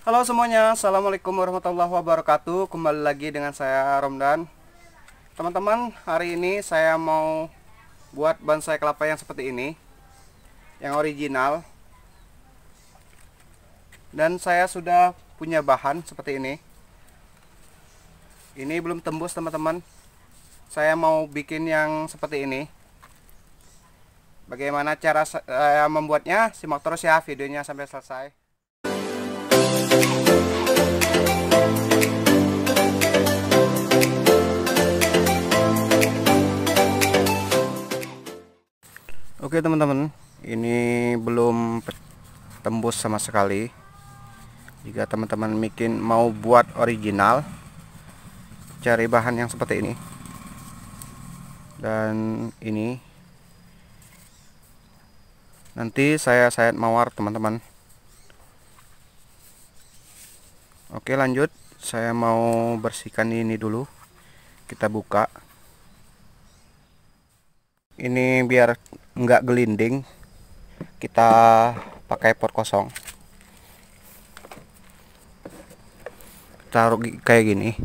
Halo semuanya, Assalamualaikum warahmatullahi wabarakatuh Kembali lagi dengan saya Romdan Teman-teman, hari ini saya mau buat bonsai kelapa yang seperti ini Yang original Dan saya sudah punya bahan seperti ini Ini belum tembus teman-teman Saya mau bikin yang seperti ini Bagaimana cara saya eh, membuatnya, simak terus ya videonya sampai selesai Oke teman-teman ini belum tembus sama sekali jika teman-teman bikin mau buat original cari bahan yang seperti ini dan ini nanti saya sayat mawar teman-teman Oke lanjut saya mau bersihkan ini dulu kita buka ini biar nggak gelinding kita pakai pot kosong taruh kayak gini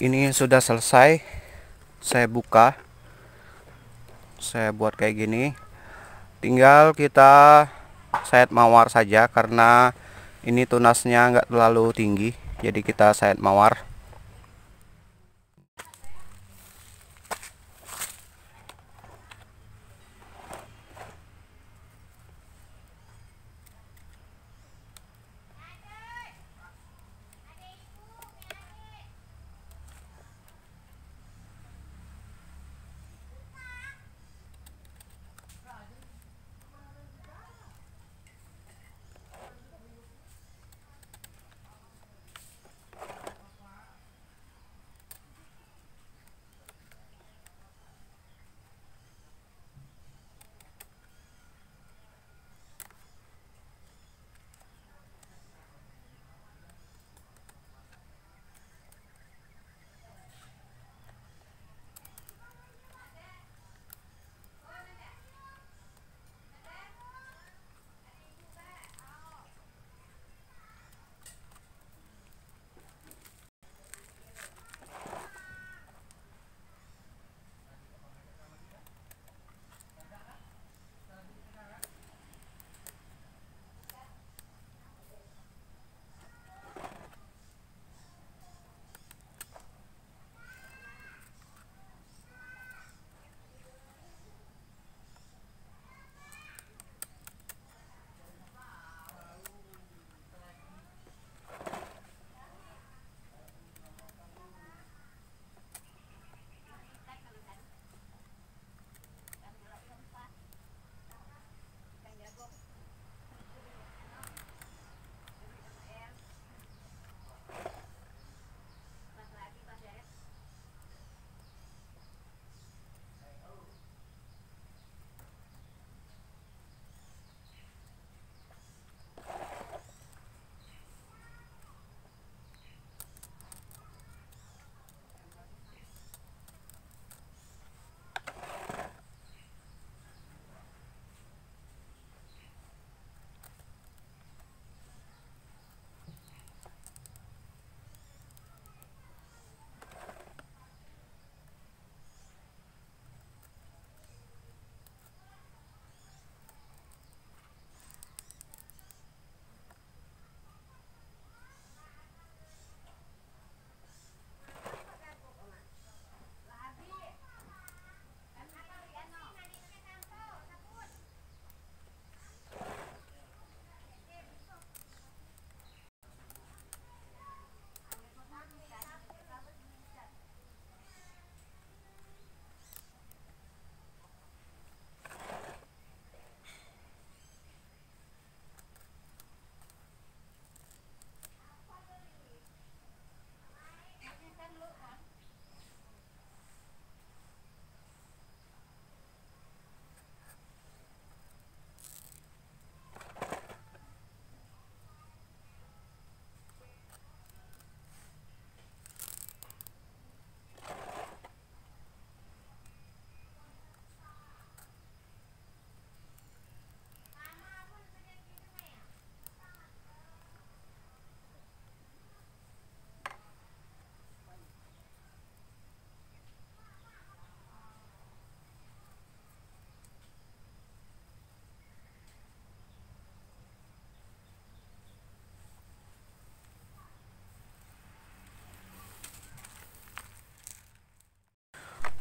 ini sudah selesai saya buka saya buat kayak gini tinggal kita sayat mawar saja karena ini tunasnya nggak terlalu tinggi jadi kita sayat mawar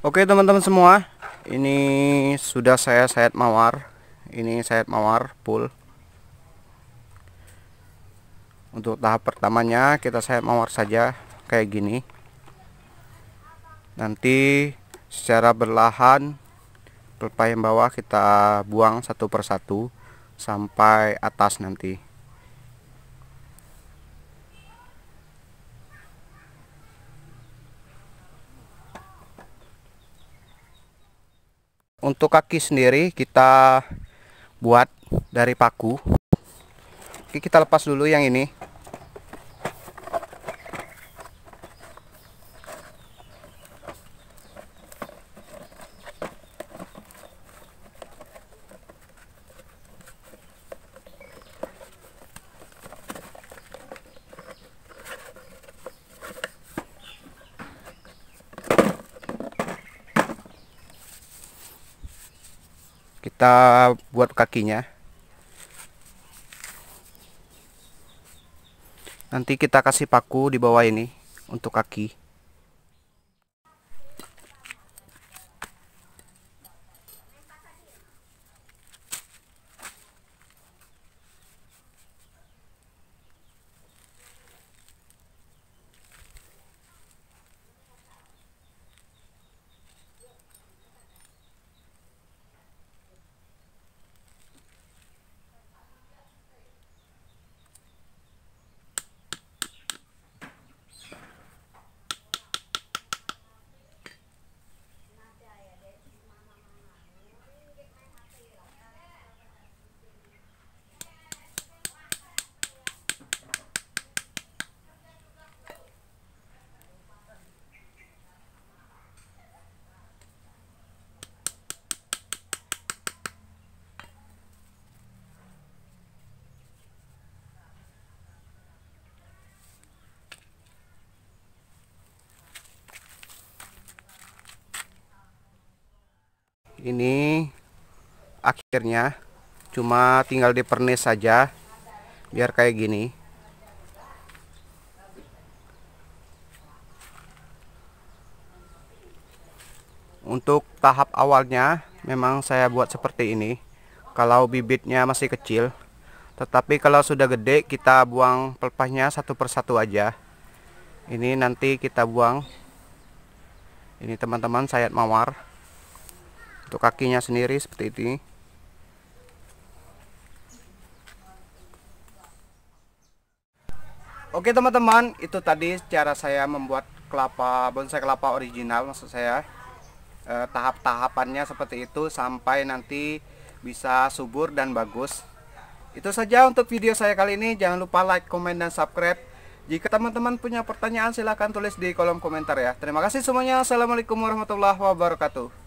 Oke teman-teman semua Ini sudah saya sayat mawar Ini sayat mawar full Untuk tahap pertamanya kita sayat mawar saja Kayak gini Nanti secara berlahan Pelpa yang bawah kita buang satu persatu Sampai atas nanti untuk kaki sendiri kita buat dari paku oke kita lepas dulu yang ini kita buat kakinya nanti kita kasih paku di bawah ini untuk kaki ini akhirnya cuma tinggal dipernis saja biar kayak gini untuk tahap awalnya memang saya buat seperti ini kalau bibitnya masih kecil tetapi kalau sudah gede kita buang pelepahnya satu persatu aja ini nanti kita buang ini teman-teman sayat mawar untuk kakinya sendiri seperti ini Oke teman-teman, itu tadi cara saya membuat kelapa bonsai kelapa original maksud saya. E, Tahap-tahapannya seperti itu sampai nanti bisa subur dan bagus. Itu saja untuk video saya kali ini. Jangan lupa like, komen, dan subscribe. Jika teman-teman punya pertanyaan silahkan tulis di kolom komentar ya. Terima kasih semuanya. Assalamualaikum warahmatullahi wabarakatuh.